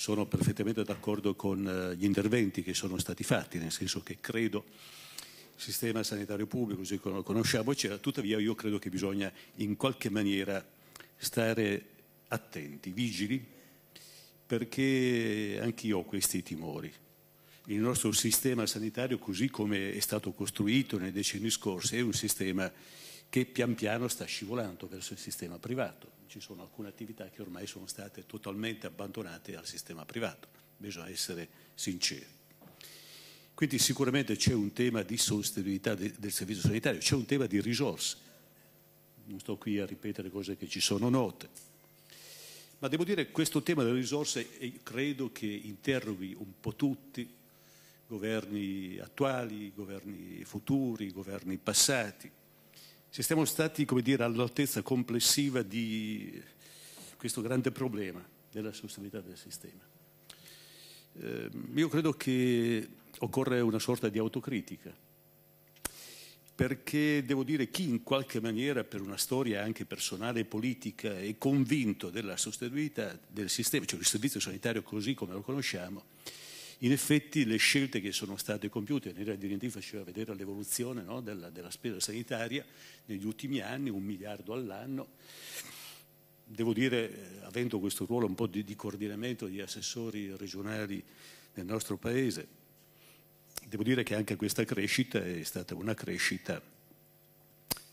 sono perfettamente d'accordo con eh, gli interventi che sono stati fatti, nel senso che credo il sistema sanitario pubblico, così come lo conosciamo, eccetera. Tuttavia io credo che bisogna in qualche maniera stare attenti, vigili, perché anch'io ho questi timori. Il nostro sistema sanitario, così come è stato costruito nei decenni scorsi, è un sistema che pian piano sta scivolando verso il sistema privato. Ci sono alcune attività che ormai sono state totalmente abbandonate al sistema privato, bisogna essere sinceri. Quindi sicuramente c'è un tema di sostenibilità del servizio sanitario, c'è un tema di risorse. Non sto qui a ripetere cose che ci sono note. Ma devo dire che questo tema delle risorse credo che interroghi un po' tutti, governi attuali, governi futuri, governi passati. Se siamo stati, come dire, all'altezza complessiva di questo grande problema della sostenibilità del sistema. Eh, io credo che occorre una sorta di autocritica, perché devo dire chi in qualche maniera per una storia anche personale e politica è convinto della sostenibilità del sistema, cioè del servizio sanitario così come lo conosciamo, in effetti le scelte che sono state compiute, Nera Dirindì faceva vedere l'evoluzione no, della, della spesa sanitaria negli ultimi anni, un miliardo all'anno, devo dire, eh, avendo questo ruolo un po' di, di, coordinamento di assessori regionali nel nostro Paese, devo dire che anche questa crescita è stata una crescita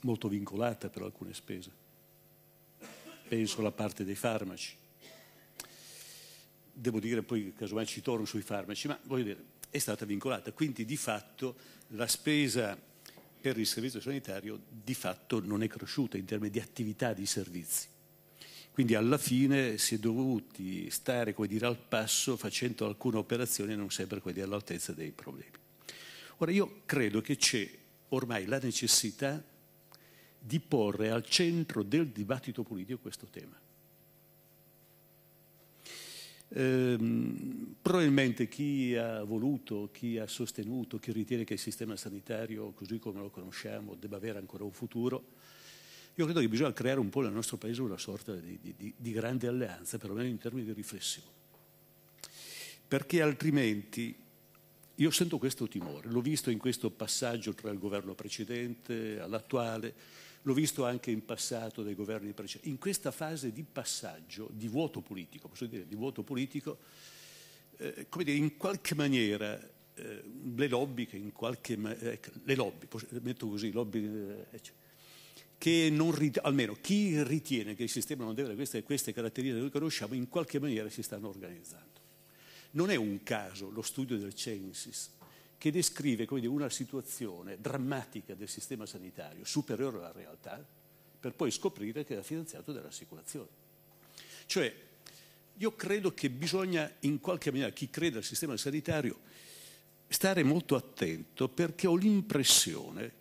molto vincolata per alcune spese. Penso alla parte dei farmaci devo dire poi casomai ci torno sui farmaci, ma voglio dire, è stata vincolata, quindi di fatto la spesa per il servizio sanitario di fatto non è cresciuta in termini di attività di servizi. Quindi alla fine si è dovuti stare dire, al passo facendo alcune operazioni non sempre dire, all'altezza dei problemi. Ora io credo che c'è ormai la necessità di porre al centro del dibattito politico questo tema Ehm, probabilmente chi ha voluto, chi ha sostenuto, chi ritiene che il sistema sanitario, così come lo conosciamo, debba avere ancora un futuro, io credo che bisogna creare un po' nel nostro paese una sorta di, di, di grande alleanza, perlomeno in termini di riflessione. Perché altrimenti io sento questo timore, l'ho visto in questo passaggio tra il governo precedente all'attuale, l'ho visto anche in passato dai governi precedenti, in questa fase di passaggio, di vuoto politico, posso dire di vuoto politico, eh, come dire, in qualche maniera eh, le lobby, che in qualche eh, ecco, le lobby, metto così, lobby, eh, che rit- almeno chi ritiene che il sistema non deve avere queste, queste caratteristiche che noi conosciamo, in qualche maniera si stanno organizzando. Non è un caso lo studio del Censis che descrive dire, una situazione drammatica del sistema sanitario superiore alla realtà, per poi scoprire che era finanziato dall'assicurazione. Cioè, io credo che bisogna in qualche maniera, chi crede al sistema sanitario, stare molto attento perché ho l'impressione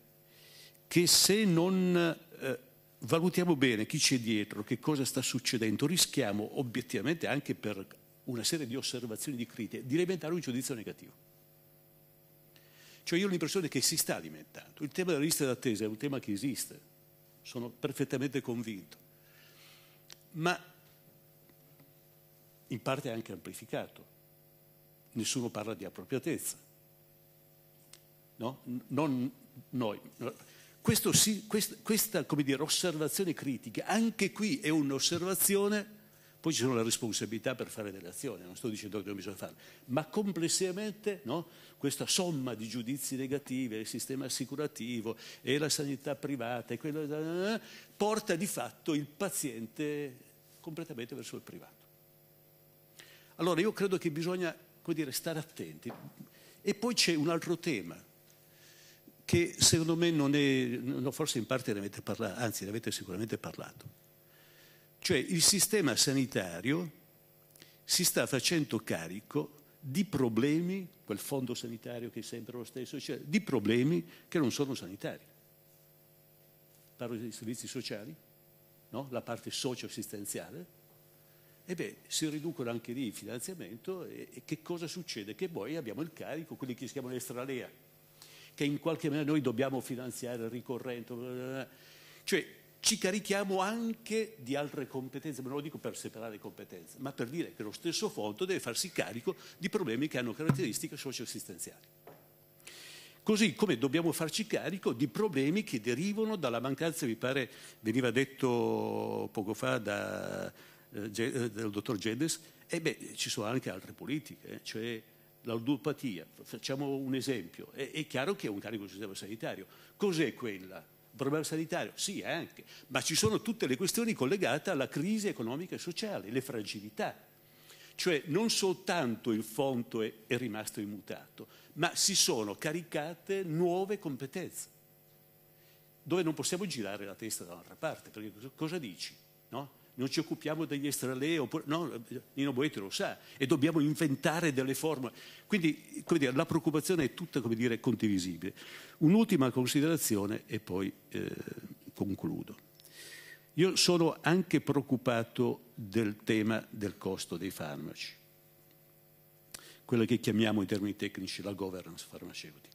che se non eh, valutiamo bene chi c'è dietro, che cosa sta succedendo, rischiamo obiettivamente anche per una serie di osservazioni di critiche di diventare un giudizio negativo. Cioè io ho l'impressione che si sta alimentando. Il tema della lista d'attesa è un tema che esiste, sono perfettamente convinto, ma in parte è anche amplificato. Nessuno parla di appropriatezza. No? Non noi. Questo, questa dire, osservazione critica, anche qui è un'osservazione poi ci sono le responsabilità per fare delle azioni, non sto dicendo che non bisogna farle, ma complessivamente no, questa somma di giudizi negativi, il sistema assicurativo e la sanità privata e quello, porta di fatto il paziente completamente verso il privato. Allora io credo che bisogna dire, stare attenti. E poi c'è un altro tema che secondo me non è, forse in parte ne avete parlato, anzi ne avete sicuramente parlato cioè il sistema sanitario si sta facendo carico di problemi, quel fondo sanitario che è sempre lo stesso, cioè di problemi che non sono sanitari. Parlo dei servizi sociali, no? la parte socio-assistenziale, Ebbene, si riducono anche lì il finanziamento e, e, che cosa succede? Che poi abbiamo il carico, quelli che si chiamano estralea, che in qualche maniera noi dobbiamo finanziare il ricorrente. Cioè, ci carichiamo anche di altre competenze, ma non lo dico per separare competenze, ma per dire che lo stesso fondo deve farsi carico di problemi che hanno caratteristiche socio-assistenziali. Così come dobbiamo farci carico di problemi che derivano dalla mancanza, mi pare veniva detto poco fa da, eh, eh dal dottor Gedes, e beh, ci sono anche altre politiche, eh, cioè l'audopatia, facciamo un esempio, è, è chiaro che è un carico del sistema sanitario. Cos'è quella? problema sanitario, sì anche, ma ci sono tutte le questioni collegate alla crisi economica e sociale, le fragilità. Cioè non soltanto il fondo è, è rimasto immutato, ma si sono caricate nuove competenze, dove non possiamo girare la testa da un'altra parte, perché cosa dici? No? non ci occupiamo degli estralei, oppure, no, Nino Boetti lo sa, e dobbiamo inventare delle formule. Quindi dire, la preoccupazione è tutta dire, condivisibile. Un'ultima considerazione e poi eh, concludo. Io sono anche preoccupato del tema del costo dei farmaci, quella che chiamiamo in termini tecnici la governance farmaceutica.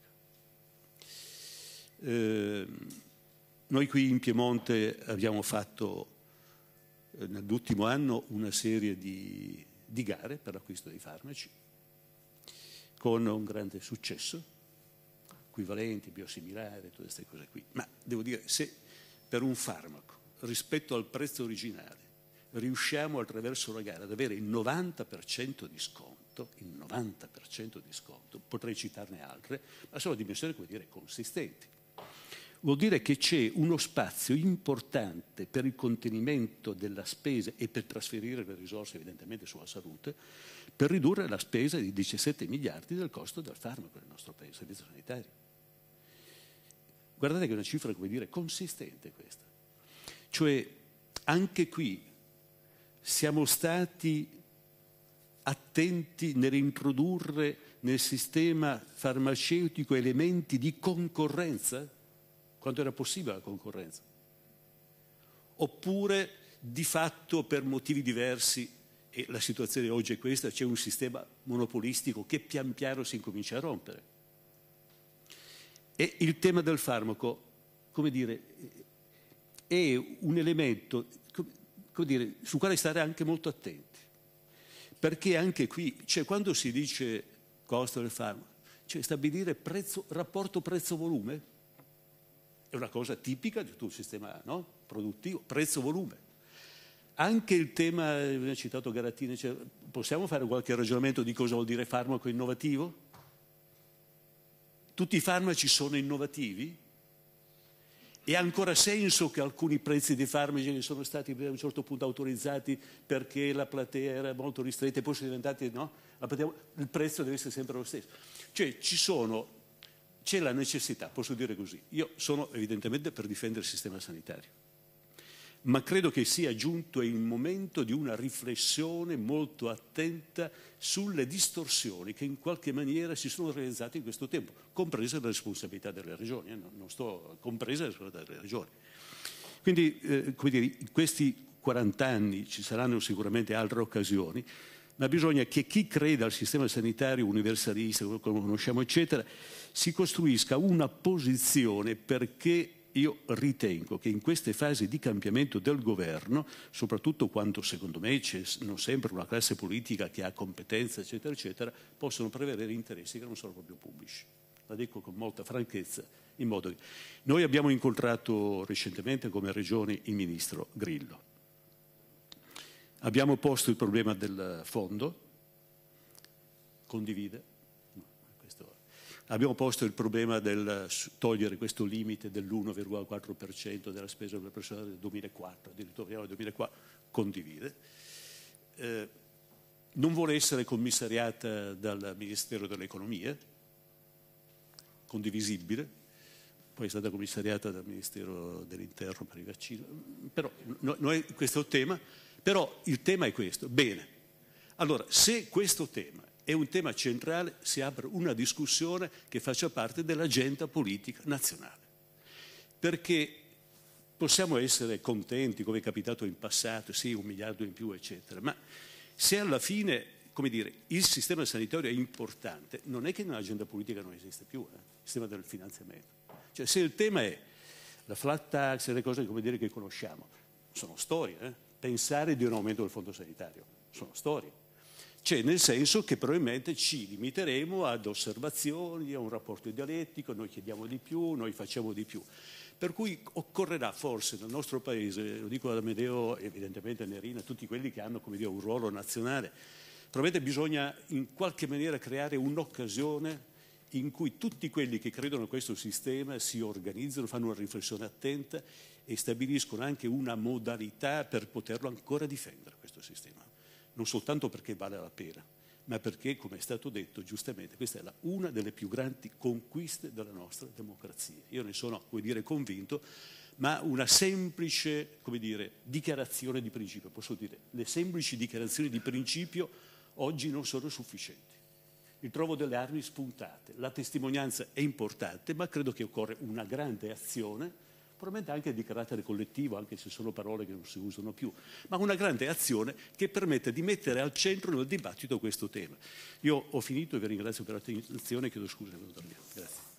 Eh, noi qui in Piemonte abbiamo fatto eh, nell'ultimo anno una serie di, di gare per l'acquisto dei farmaci con un grande successo, equivalenti, biosimilari, tutte queste cose qui. Ma devo dire, se per un farmaco rispetto al prezzo originale riusciamo attraverso la gara ad avere il 90% di sconto, il 90% di sconto, potrei citarne altre, ma sono dimensioni, come dire, consistenti vuol dire che c'è uno spazio importante per il contenimento della spesa e per trasferire le risorse evidentemente sulla salute, per ridurre la spesa di 17 miliardi del costo del farmaco nel nostro paese, il servizio sanitario. Guardate che è una cifra, come dire, consistente questa. Cioè, anche qui siamo stati attenti nell'introdurre nel sistema farmaceutico elementi di concorrenza quando era possibile la concorrenza. Oppure di fatto per motivi diversi, e la situazione oggi è questa, c'è un sistema monopolistico che pian piano si incomincia a rompere. E il tema del farmaco, come dire, è un elemento come dire, su quale stare anche molto attenti. Perché anche qui, cioè, quando si dice costo del farmaco, cioè stabilire prezzo, rapporto prezzo-volume, è una cosa tipica di tutto il sistema no? produttivo, prezzo-volume. Anche il tema, abbiamo citato Garattini, cioè, possiamo fare qualche ragionamento di cosa vuol dire farmaco innovativo? Tutti i farmaci sono innovativi? E ha ancora senso che alcuni prezzi dei farmaci che sono stati a un certo punto autorizzati perché la platea era molto ristretta e poi sono diventati, no? Platea, il prezzo deve essere sempre lo stesso. Cioè ci sono c'è la necessità, posso dire così, io sono evidentemente per difendere il sistema sanitario, ma credo che sia giunto il momento di una riflessione molto attenta sulle distorsioni che in qualche maniera si sono realizzate in questo tempo, compresa la responsabilità delle regioni, eh? non sto compresa la responsabilità delle regioni. Quindi, eh, come dire, in questi 40 anni ci saranno sicuramente altre occasioni, ma bisogna che chi crede al sistema sanitario universalista, quello che conosciamo, eccetera, si costruisca una posizione perché io ritengo che in queste fasi di cambiamento del governo, soprattutto quando secondo me c'è non sempre una classe politica che ha competenza, eccetera, eccetera, possono prevedere interessi che non sono proprio pubblici. La dico con molta franchezza, in modo che... Noi abbiamo incontrato recentemente come Regione il Ministro Grillo Abbiamo posto il problema del fondo, condivide, abbiamo posto il problema del togliere questo limite dell'1,4% della spesa per la persona del 2004, addirittura del 2004, condivide. Eh, non vuole essere commissariata dal Ministero dell'Economia, condivisibile, poi è stata commissariata dal Ministero dell'Interno per i vaccini, però no, no è questo tema però il tema è questo. Bene, allora se questo tema è un tema centrale, si apre una discussione che faccia parte dell'agenda politica nazionale. Perché possiamo essere contenti, come è capitato in passato, sì, un miliardo in più, eccetera, ma se alla fine come dire, il sistema sanitario è importante, non è che nell'agenda politica non esiste più eh? il sistema del finanziamento. Cioè, se il tema è la flat tax e le cose dire, che conosciamo, sono storie, eh? pensare di un aumento del fondo sanitario, sono storie. Cioè, nel senso che probabilmente ci limiteremo ad osservazioni, a un rapporto dialettico, noi chiediamo di più, noi facciamo di più. Per cui occorrerà forse nel nostro paese, lo dico ad Amedeo, evidentemente a Nerina, a tutti quelli che hanno dire, un ruolo nazionale, probabilmente bisogna in qualche maniera creare un'occasione in cui tutti quelli che credono a questo sistema si organizzano, fanno una riflessione attenta e stabiliscono anche una modalità per poterlo ancora difendere questo sistema, non soltanto perché vale la pena, ma perché, come è stato detto giustamente, questa è la, una delle più grandi conquiste della nostra democrazia. Io ne sono, come dire, convinto, ma una semplice, dire, dichiarazione di principio, posso dire, le semplici dichiarazioni di principio oggi non sono sufficienti il trovo delle armi spuntate. La testimonianza è importante, ma credo che occorre una grande azione, probabilmente anche di carattere collettivo, anche se sono parole che non si usano più, ma una grande azione che permetta di mettere al centro del dibattito questo tema. Io ho finito e vi ringrazio per l'attenzione e chiedo scusa Grazie.